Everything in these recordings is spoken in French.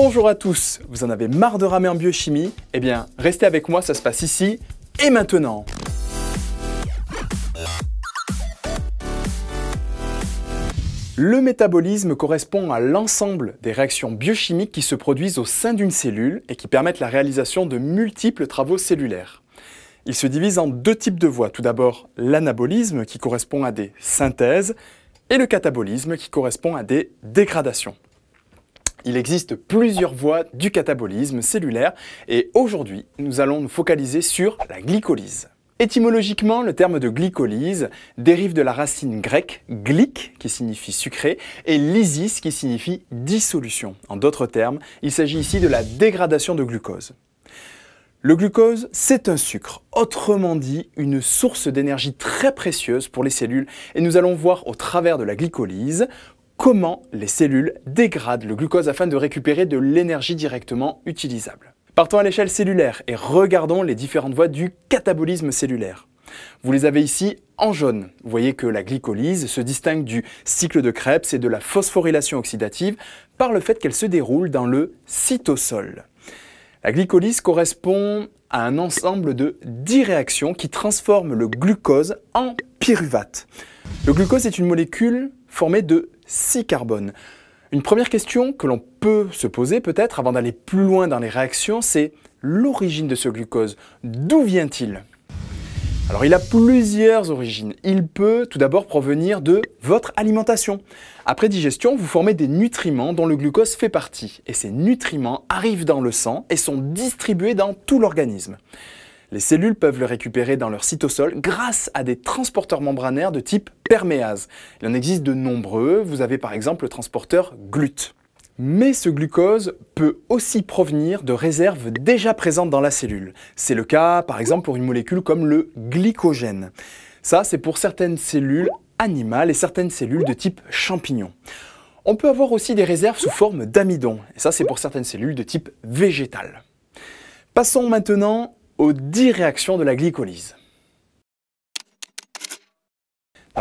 Bonjour à tous, vous en avez marre de ramer en biochimie Eh bien, restez avec moi, ça se passe ici et maintenant. Le métabolisme correspond à l'ensemble des réactions biochimiques qui se produisent au sein d'une cellule et qui permettent la réalisation de multiples travaux cellulaires. Il se divise en deux types de voies. Tout d'abord, l'anabolisme qui correspond à des synthèses et le catabolisme qui correspond à des dégradations. Il existe plusieurs voies du catabolisme cellulaire et aujourd'hui, nous allons nous focaliser sur la glycolyse. Étymologiquement, le terme de glycolyse dérive de la racine grecque glyc, qui signifie sucré, et lysis, qui signifie dissolution. En d'autres termes, il s'agit ici de la dégradation de glucose. Le glucose, c'est un sucre, autrement dit une source d'énergie très précieuse pour les cellules, et nous allons voir au travers de la glycolyse comment les cellules dégradent le glucose afin de récupérer de l'énergie directement utilisable. Partons à l'échelle cellulaire et regardons les différentes voies du catabolisme cellulaire. Vous les avez ici en jaune. Vous voyez que la glycolyse se distingue du cycle de Krebs et de la phosphorylation oxydative par le fait qu'elle se déroule dans le cytosol. La glycolyse correspond à un ensemble de 10 réactions qui transforment le glucose en pyruvate. Le glucose est une molécule formée de 6 carbone. Une première question que l'on peut se poser peut-être avant d'aller plus loin dans les réactions, c'est l'origine de ce glucose. D'où vient-il alors il a plusieurs origines. Il peut tout d'abord provenir de votre alimentation. Après digestion, vous formez des nutriments dont le glucose fait partie. Et ces nutriments arrivent dans le sang et sont distribués dans tout l'organisme. Les cellules peuvent le récupérer dans leur cytosol grâce à des transporteurs membranaires de type perméases. Il en existe de nombreux, vous avez par exemple le transporteur GLUT. Mais ce glucose peut aussi provenir de réserves déjà présentes dans la cellule. C'est le cas par exemple pour une molécule comme le glycogène. Ça, c'est pour certaines cellules animales et certaines cellules de type champignon. On peut avoir aussi des réserves sous forme d'amidon, et ça c'est pour certaines cellules de type végétal. Passons maintenant aux 10 réactions de la glycolyse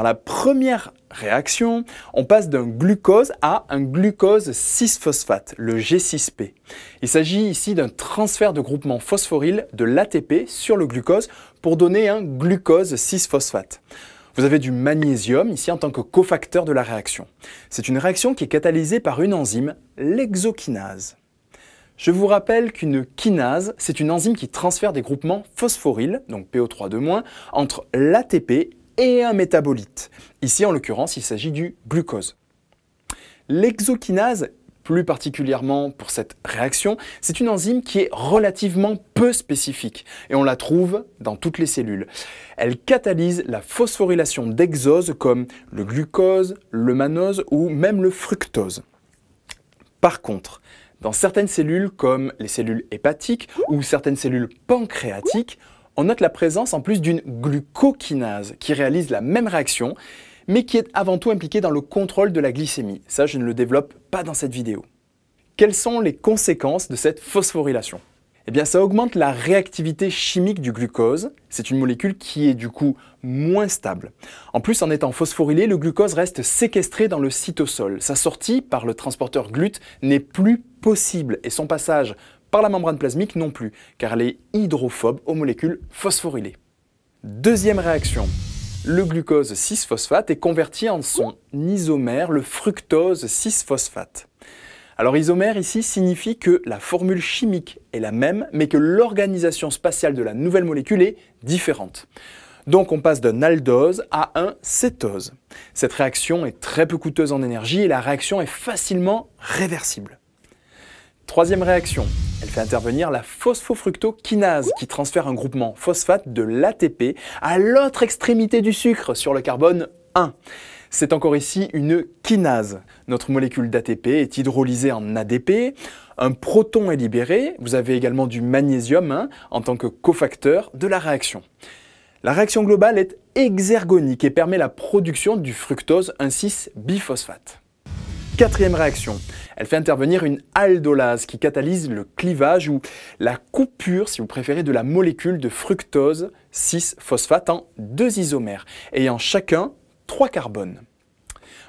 la première réaction, on passe d'un glucose à un glucose 6-phosphate, le G6P. Il s'agit ici d'un transfert de groupement phosphoryl de l'ATP sur le glucose pour donner un glucose 6-phosphate. Vous avez du magnésium ici en tant que cofacteur de la réaction. C'est une réaction qui est catalysée par une enzyme, l'exokinase. Je vous rappelle qu'une kinase, c'est une enzyme qui transfère des groupements phosphoryles, donc PO3 de moins, entre l'ATP et et un métabolite. Ici, en l'occurrence, il s'agit du glucose. L'exokinase, plus particulièrement pour cette réaction, c'est une enzyme qui est relativement peu spécifique et on la trouve dans toutes les cellules. Elle catalyse la phosphorylation d'exoses comme le glucose, le manose ou même le fructose. Par contre, dans certaines cellules comme les cellules hépatiques ou certaines cellules pancréatiques, on note la présence en plus d'une glucokinase qui réalise la même réaction, mais qui est avant tout impliquée dans le contrôle de la glycémie. Ça, je ne le développe pas dans cette vidéo. Quelles sont les conséquences de cette phosphorylation Eh bien, ça augmente la réactivité chimique du glucose. C'est une molécule qui est du coup moins stable. En plus, en étant phosphorylé, le glucose reste séquestré dans le cytosol. Sa sortie par le transporteur GLUT n'est plus possible et son passage par la membrane plasmique non plus, car elle est hydrophobe aux molécules phosphorylées. Deuxième réaction, le glucose 6-phosphate est converti en son isomère, le fructose 6-phosphate. Alors isomère ici signifie que la formule chimique est la même, mais que l'organisation spatiale de la nouvelle molécule est différente. Donc on passe d'un aldose à un cétose. Cette réaction est très peu coûteuse en énergie et la réaction est facilement réversible. Troisième réaction, elle fait intervenir la phosphofructokinase qui transfère un groupement phosphate de l'ATP à l'autre extrémité du sucre sur le carbone 1. C'est encore ici une kinase. Notre molécule d'ATP est hydrolysée en ADP, un proton est libéré, vous avez également du magnésium hein, en tant que cofacteur de la réaction. La réaction globale est exergonique et permet la production du fructose 1,6 biphosphate. Quatrième réaction, elle fait intervenir une aldolase qui catalyse le clivage ou la coupure, si vous préférez, de la molécule de fructose 6-phosphate en deux isomères, ayant chacun trois carbones.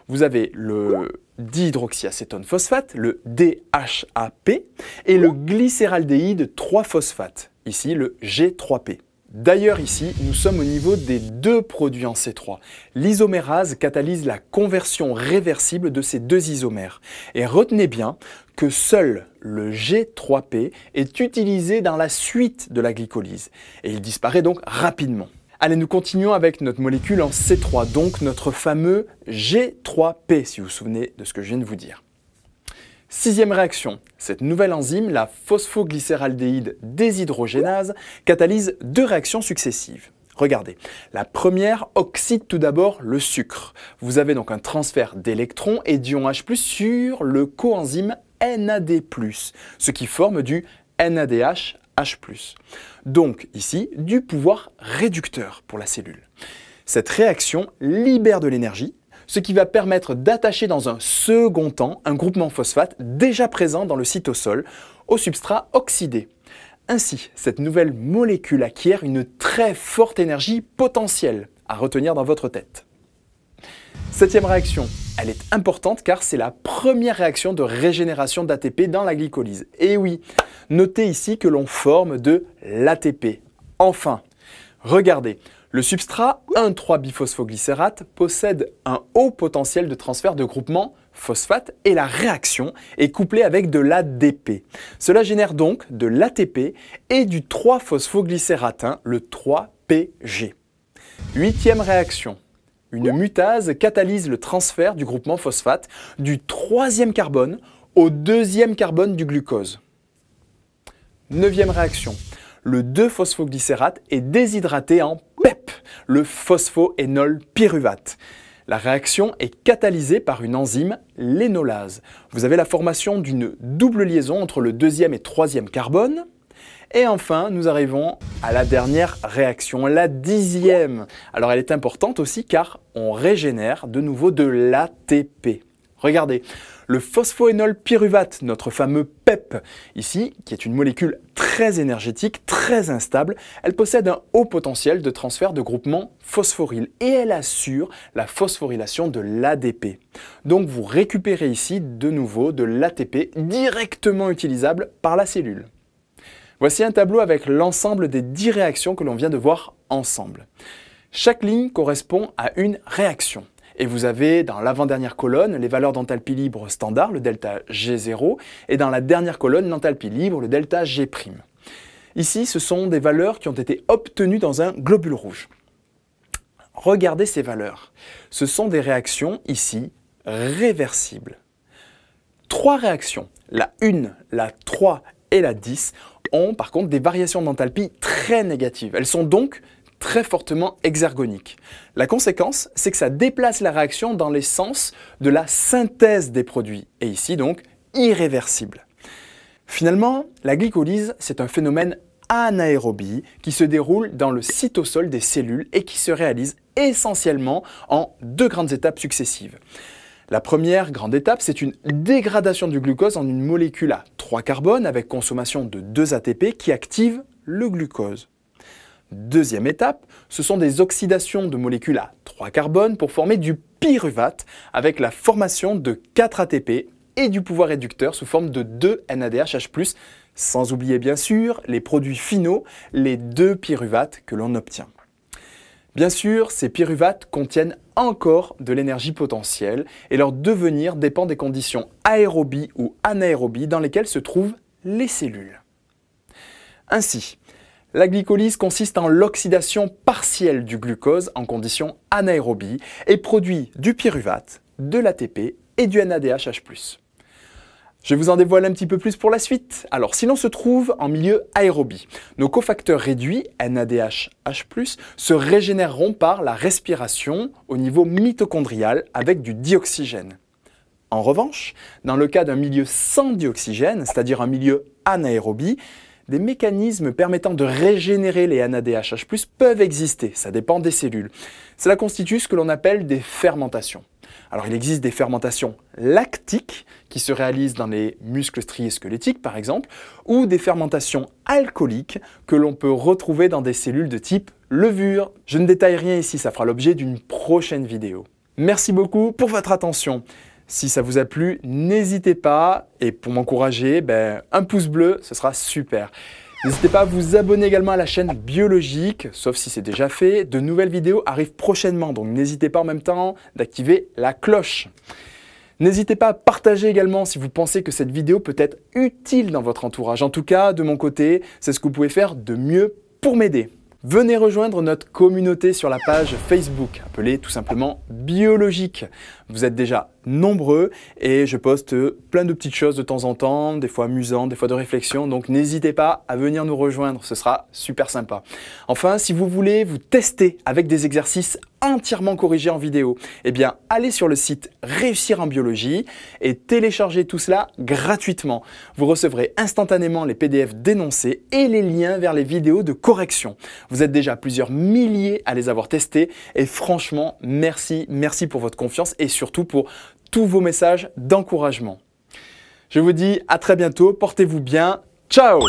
Vous avez le dihydroxyacétone phosphate, le DHAP, et le glycéraldéhyde 3-phosphate, ici le G3P. D'ailleurs ici, nous sommes au niveau des deux produits en C3. L'isomérase catalyse la conversion réversible de ces deux isomères. Et retenez bien que seul le G3P est utilisé dans la suite de la glycolyse. Et il disparaît donc rapidement. Allez, nous continuons avec notre molécule en C3, donc notre fameux G3P, si vous vous souvenez de ce que je viens de vous dire. Sixième réaction, cette nouvelle enzyme, la phosphoglycéraldéhyde déshydrogénase, catalyse deux réactions successives. Regardez, la première oxyde tout d'abord le sucre. Vous avez donc un transfert d'électrons et d'ions H+, sur le coenzyme NAD+, ce qui forme du NADH H+. Donc ici, du pouvoir réducteur pour la cellule. Cette réaction libère de l'énergie ce qui va permettre d'attacher dans un second temps un groupement phosphate déjà présent dans le cytosol au substrat oxydé. Ainsi, cette nouvelle molécule acquiert une très forte énergie potentielle à retenir dans votre tête. Septième réaction, elle est importante car c'est la première réaction de régénération d'ATP dans la glycolyse. Et eh oui, notez ici que l'on forme de l'ATP. Enfin, regardez, le substrat 1,3-biphosphoglycérate possède un haut potentiel de transfert de groupement phosphate et la réaction est couplée avec de l'ADP. Cela génère donc de l'ATP et du 3-phosphoglycératin, le 3PG. Huitième réaction. Une mutase catalyse le transfert du groupement phosphate du troisième carbone au deuxième carbone du glucose. Neuvième réaction. Le 2-phosphoglycérate est déshydraté en le phosphoénol pyruvate. La réaction est catalysée par une enzyme, l'énolase. Vous avez la formation d'une double liaison entre le deuxième et troisième carbone. Et enfin, nous arrivons à la dernière réaction, la dixième. Alors elle est importante aussi car on régénère de nouveau de l'ATP. Regardez, le phosphoénol pyruvate, notre fameux PEP, ici, qui est une molécule très énergétique, très instable, elle possède un haut potentiel de transfert de groupement phosphoryl et elle assure la phosphorylation de l'ADP. Donc vous récupérez ici de nouveau de l'ATP directement utilisable par la cellule. Voici un tableau avec l'ensemble des 10 réactions que l'on vient de voir ensemble. Chaque ligne correspond à une réaction. Et vous avez dans l'avant-dernière colonne les valeurs d'enthalpie libre standard, le delta G0, et dans la dernière colonne l'enthalpie libre, le delta G'. Ici, ce sont des valeurs qui ont été obtenues dans un globule rouge. Regardez ces valeurs. Ce sont des réactions, ici, réversibles. Trois réactions, la 1, la 3 et la 10, ont par contre des variations d'enthalpie très négatives. Elles sont donc très fortement exergonique. La conséquence, c'est que ça déplace la réaction dans les sens de la synthèse des produits, et ici donc irréversible. Finalement, la glycolyse, c'est un phénomène anaérobie qui se déroule dans le cytosol des cellules et qui se réalise essentiellement en deux grandes étapes successives. La première grande étape, c'est une dégradation du glucose en une molécule à 3 carbones avec consommation de 2 ATP qui active le glucose. Deuxième étape, ce sont des oxydations de molécules à 3 carbones pour former du pyruvate avec la formation de 4 ATP et du pouvoir réducteur sous forme de 2 NADHH+, sans oublier bien sûr les produits finaux, les deux pyruvates que l'on obtient. Bien sûr, ces pyruvates contiennent encore de l'énergie potentielle et leur devenir dépend des conditions aérobie ou anaérobie dans lesquelles se trouvent les cellules. Ainsi, la glycolyse consiste en l'oxydation partielle du glucose en conditions anaérobie et produit du pyruvate, de l'ATP et du NADHH+. Je vous en dévoile un petit peu plus pour la suite. Alors, si l'on se trouve en milieu aérobie, nos cofacteurs réduits, NADHH+, se régénéreront par la respiration au niveau mitochondrial avec du dioxygène. En revanche, dans le cas d'un milieu sans dioxygène, c'est-à-dire un milieu anaérobie, des mécanismes permettant de régénérer les NADHH+, peuvent exister, ça dépend des cellules. Cela constitue ce que l'on appelle des fermentations. Alors il existe des fermentations lactiques qui se réalisent dans les muscles striés squelettiques par exemple, ou des fermentations alcooliques que l'on peut retrouver dans des cellules de type levure. Je ne détaille rien ici, ça fera l'objet d'une prochaine vidéo. Merci beaucoup pour votre attention. Si ça vous a plu, n'hésitez pas. Et pour m'encourager, ben, un pouce bleu, ce sera super. N'hésitez pas à vous abonner également à la chaîne biologique, sauf si c'est déjà fait. De nouvelles vidéos arrivent prochainement, donc n'hésitez pas en même temps d'activer la cloche. N'hésitez pas à partager également si vous pensez que cette vidéo peut être utile dans votre entourage. En tout cas, de mon côté, c'est ce que vous pouvez faire de mieux pour m'aider. Venez rejoindre notre communauté sur la page Facebook, appelée tout simplement Biologique. Vous êtes déjà nombreux et je poste plein de petites choses de temps en temps, des fois amusantes, des fois de réflexion. Donc n'hésitez pas à venir nous rejoindre, ce sera super sympa. Enfin, si vous voulez vous tester avec des exercices entièrement corrigés en vidéo, eh bien allez sur le site Réussir en biologie et téléchargez tout cela gratuitement. Vous recevrez instantanément les PDF dénoncés et les liens vers les vidéos de correction. Vous êtes déjà plusieurs milliers à les avoir testés et franchement, merci, merci pour votre confiance et surtout pour tous vos messages d'encouragement. Je vous dis à très bientôt, portez-vous bien, ciao